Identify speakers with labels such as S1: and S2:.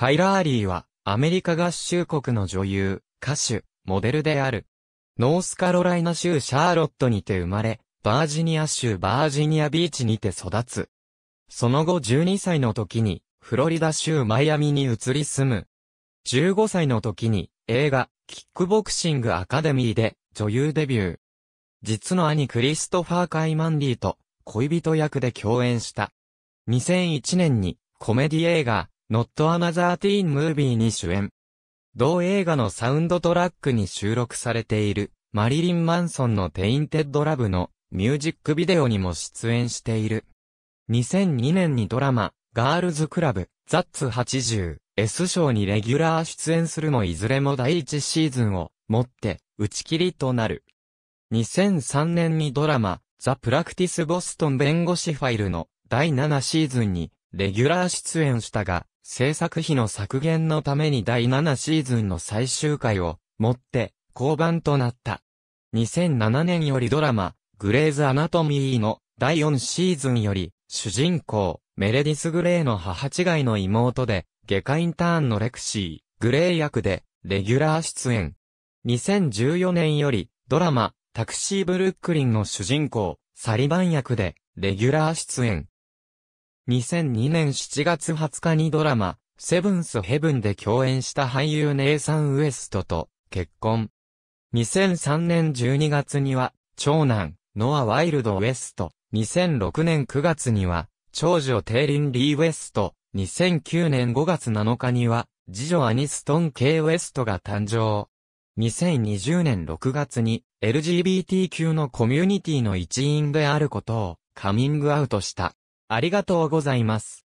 S1: カイラーリーは、ア
S2: メリカ合衆国の女優、歌手、モデルである。ノースカロライナ州シャーロットにて生まれ、バージニア州バージニアビーチにて育つ。その後12歳の時に、フロリダ州マイアミに移り住む。15歳の時に、映画、キックボクシングアカデミーで、女優デビュー。実の兄クリストファー・カイマンリーと、恋人役で共演した。2001年に、コメディ映画、Not Another Teen Movie に主演。同映画のサウンドトラックに収録されている、マリリン・マンソンのテインテッド・ラブのミュージックビデオにも出演している。2002年にドラマ、ガールズクラブ、ザッツ80、S 賞にレギュラー出演するもいずれも第1シーズンをもって打ち切りとなる。2003年にドラマ、ザ・プラクティス・ボストン弁護士ファイルの第7シーズンにレギュラー出演したが、制作費の削減のために第7シーズンの最終回をもって降板となった。2007年よりドラマ、グレーズ・アナトミーの第4シーズンより、主人公、メレディス・グレーの母違いの妹で、下科インターンのレクシー、グレー役で、レギュラー出演。2014年より、ドラマ、タクシー・ブルックリンの主人公、サリバン役で、レギュラー出演。2002年7月20日にドラマ、セブンスヘブンで共演した俳優ネイサン・ウエストと結婚。2003年12月には、長男、ノア・ワイルド・ウエスト。2006年9月には、長女テイリン・リー・ウエスト。2009年5月7日には、次女アニストン・ケイ・ウエストが誕生。2020年6月に LGBTQ のコミュニティの一員であることをカミングアウトした。あり
S1: がとうございます。